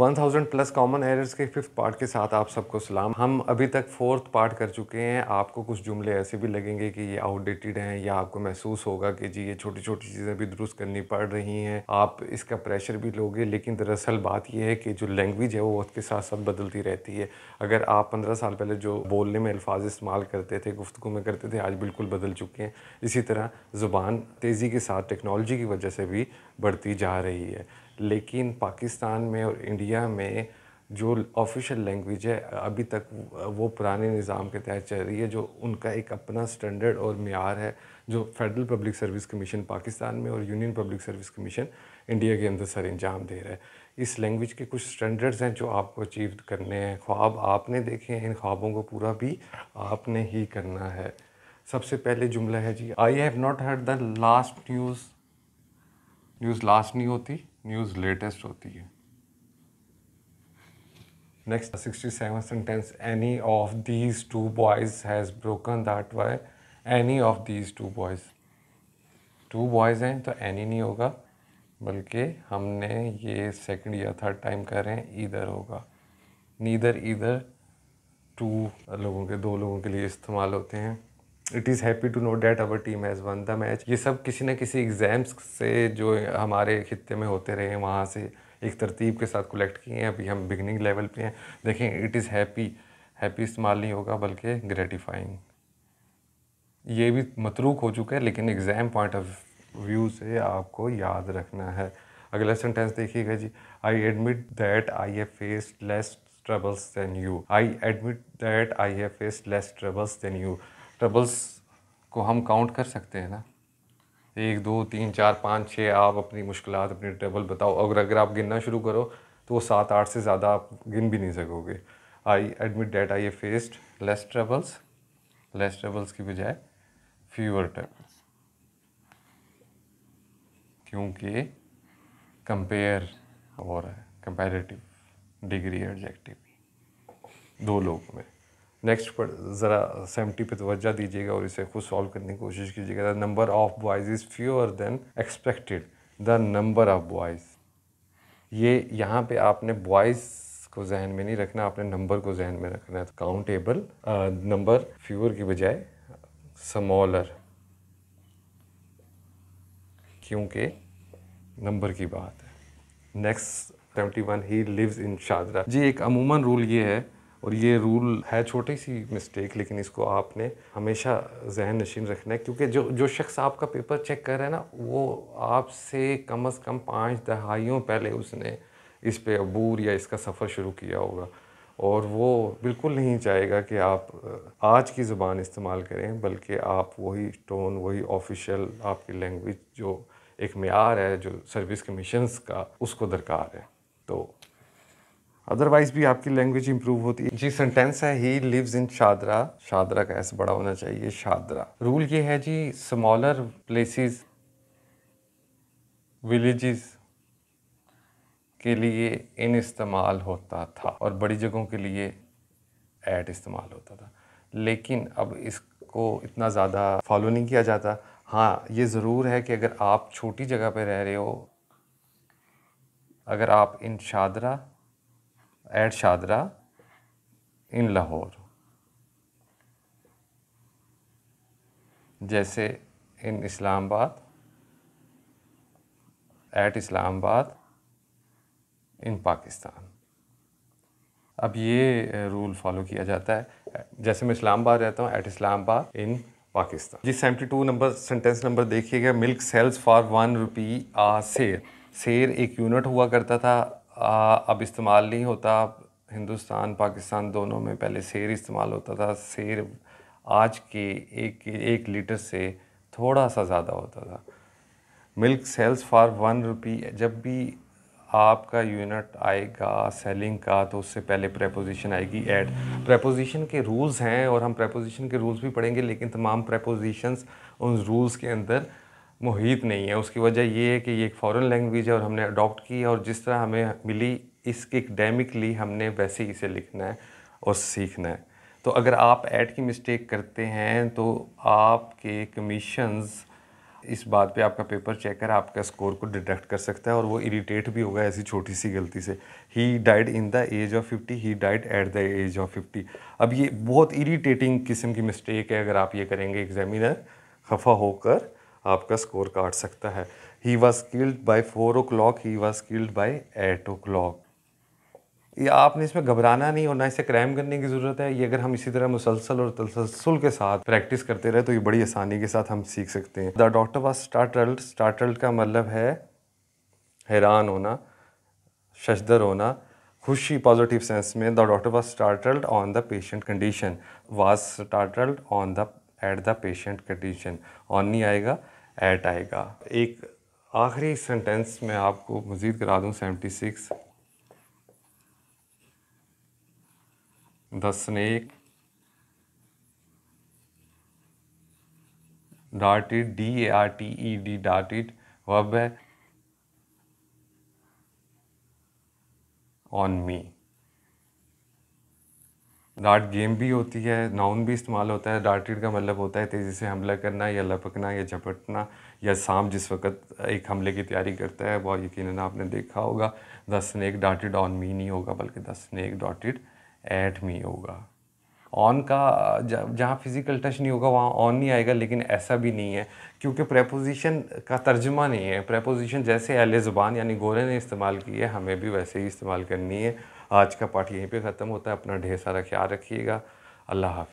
1000 plus common errors के fifth part के साथ आप सबको सलाम हम अभी तक फोर्थ पार्ट कर चुके हैं आपको कुछ जुमले ऐसे भी लगेंगे कि ये आउटडेटेड हैं या आपको महसूस होगा कि जी ये छोटी छोटी चीज़ें भी दुरुस्त करनी पड़ रही हैं आप इसका प्रेशर भी लोगे लेकिन दरअसल बात यह है कि जो लैंग्वेज है वो वक्त के साथ साथ बदलती रहती है अगर आप पंद्रह साल पहले जो बोलने में अल्फाज इस्तेमाल करते थे गुफ्तु में करते थे आज बिल्कुल बदल चुके हैं इसी तरह ज़ुबान तेज़ी के साथ टेक्नोलॉजी की वजह से भी बढ़ती जा रही है लेकिन पाकिस्तान में और इंडिया में जो ऑफिशियल लैंग्वेज है अभी तक वो पुराने निज़ाम के तहत चल रही है जो उनका एक अपना स्टैंडर्ड और मैार है जो federal public service commission Pakistan में और union public service commission India के अंदर सर अंजाम दे रहा है इस लैंग्वेज के कुछ स्टैंडर्ड्स हैं जो आपको अचीव करने हैं ख्वाब आपने देखे हैं इन ख्वाबों को पूरा भी आपने ही करना है सबसे पहले जुमला है जी I have not heard the last news news last नहीं होती न्यूज़ लेटेस्ट होती है next sixty seven sentence any of these two boys has broken that why any of these two boys two boys हैं तो any नहीं होगा बल्कि हमने ये सेकेंड या थर्ड टाइम कर रहे हैं इधर होगा नीधर इधर टू लोगों के दो लोगों के लिए इस्तेमाल होते हैं it is happy to know that our team has won the match ये सब किसी न किसी एग्ज़ाम्स से जो हमारे खत्े में होते रहे वहाँ से एक तरतीब के साथ कलेक्ट किए हैं अभी हम बिगनिंग लेवल पे हैं देखें इट इज़ हैप्पी हैप्पी इस्तेमाल नहीं होगा बल्कि ग्रेटिफाइंग ये भी मतलूक हो चुका है लेकिन एग्ज़ाम पॉइंट ऑफ व्यू से आपको याद रखना है अगला सेंटेंस देखिएगा जी I admit that I have face less troubles than you I admit that I have face less troubles than you troubles को हम काउंट कर सकते हैं ना एक दो तीन चार पाँच छः आप अपनी मुश्किल अपनी ट्रबल बताओ अगर अगर आप गिनना शुरू करो तो वो सात आठ से ज़्यादा आप गिन भी नहीं सकोगे I admit that I a faced less troubles less troubles की बजाय फ्यूअर ट्रबल्स क्योंकि कंपेयर और कंपेरेटिव डिग्री एडजेक्टिव दो लोग में नेक्स्ट पर ज़रा सेवेंटी पे तोज्जह दीजिएगा और इसे खुद सॉल्व करने की कोशिश कीजिएगा the number of boys is fewer than expected the number of boys ये यहाँ पे आपने बॉयज़ को जहन में नहीं रखना आपने नंबर को जहन में रखना है तो काउंटेबल नंबर फ्यूअर की बजाय समॉलर क्योंकि नंबर की बात है next seventy one he lives in Shahdara जी एक अमूमन रूल ये है और ये रूल है छोटी सी मिस्टेक लेकिन इसको आपने हमेशा जहन नशीन रखना है क्योंकि जो जो शख्स आपका पेपर चेक कर रहा है ना वो आपसे कम अज़ कम पाँच दहाइयों पहले उसने इस पे अबूर या इसका सफ़र शुरू किया होगा और वो बिल्कुल नहीं चाहेगा कि आप आज की ज़ुबान इस्तेमाल करें बल्कि आप वही टोन वही ऑफिशियल आपकी लैंग्वेज जो एक मैार है जो सर्विस कमीशन का उसको दरकार है तो अदरवाइज भी आपकी लैंग्वेज इंप्रूव होती है जी सेंटेंस है he lives in Shahdara Shahdara का ऐसा बड़ा होना चाहिए शादरा रूल ये है जी स्मॉलर प्लेसेस विलेजेस के लिए इन इस्तेमाल होता था और बड़ी जगहों के लिए एट इस्तेमाल होता था लेकिन अब इसको इतना ज़्यादा फॉलो नहीं किया जाता हाँ ये ज़रूर है कि अगर आप छोटी जगह पर रह रहे हो अगर आप in Shahdara at Shahdara in Lahore जैसे in Islamabad at Islamabad in Pakistan अब ये रूल uh, फॉलो किया जाता है जैसे मैं इस्लामाबाद रहता हूँ एट इस्लामाबाद इन पाकिस्तान जी seventy two number sentence number देखिएगा milk sells for one rupee a seer सेर एक यूनिट हुआ करता था आ, अब इस्तेमाल नहीं होता हिंदुस्तान पाकिस्तान दोनों में पहले शेर इस्तेमाल होता था शेर आज के एक एक लीटर से थोड़ा सा ज़्यादा होता था milk sells for one rupee जब भी आपका यूनिट आएगा सेलिंग का तो उससे पहले प्रेपोजिशन आएगी ऐड प्रेपोजिशन के रूल्स हैं और हम प्रेपोजिशन के रूल्स भी पढ़ेंगे लेकिन तमाम प्रेपोजिशंस उन रूल्स के अंदर मुहित नहीं है उसकी वजह ये है कि ये एक फ़ॉरेन लैंग्वेज है और हमने अडॉप्ट की है और जिस तरह हमें मिली इस एकडेमिकली हमने वैसे ही इसे लिखना है और सीखना है तो अगर आप ऐड की मिस्टेक करते हैं तो आपके कमीशंस इस बात पे आपका पेपर चेकर आपका स्कोर को डिडक्ट कर सकता है और वो इरिटेट भी होगा ऐसी छोटी सी गलती से ही died in the age of fifty he died at the age of fifty अब ये बहुत इरिटेटिंग किस्म की मिस्टेक है अगर आप ये करेंगे एग्जामिनर खफा होकर आपका स्कोर काट सकता है he was killed by four o'clock he was killed by eight o'clock ये आपने इसमें घबराना नहीं और ना इसे क्रैम करने की ज़रूरत है ये अगर हम इसी तरह मुसलसल और तसलसल के साथ प्रैक्टिस करते रहे तो ये बड़ी आसानी के साथ हम सीख सकते हैं the doctor was startled startled का मतलब है हैरान होना शशदर होना खुशी पॉजिटिव सेंस में the doctor was startled on the patient condition was startled on the at the patient condition on नहीं आएगा एट आएगा एक आखिरी सेंटेंस मैं आपको मज़ीद करा दूँ seventy six the snake darted D A R T E D darted वब है ऑन मी डार्ट गेम भी होती है नाउन भी इस्तेमाल होता है डार्टिड का मतलब होता है तेज़ी से हमला करना या लपकना या झपटना या सांप जिस वक्त एक हमले की तैयारी करता है वह यकीन आपने देखा होगा the snake darted on me नहीं होगा बल्कि द स्नैक डॉटेड एट मी होगा ऑन का जहाँ फिज़िकल टच नहीं होगा वहाँ ऑन नहीं आएगा लेकिन ऐसा भी नहीं है क्योंकि प्रेपोजिशन का तर्जमा नहीं है प्रेपोजिशन जैसे अहल ज़बान यानी गोरे ने इस्तेमाल की है हमें भी वैसे ही इस्तेमाल करनी है आज का पाठ यहीं पे ख़त्म होता है अपना ढेर सारा ख्याल रखिएगा अल्लाह हाफ़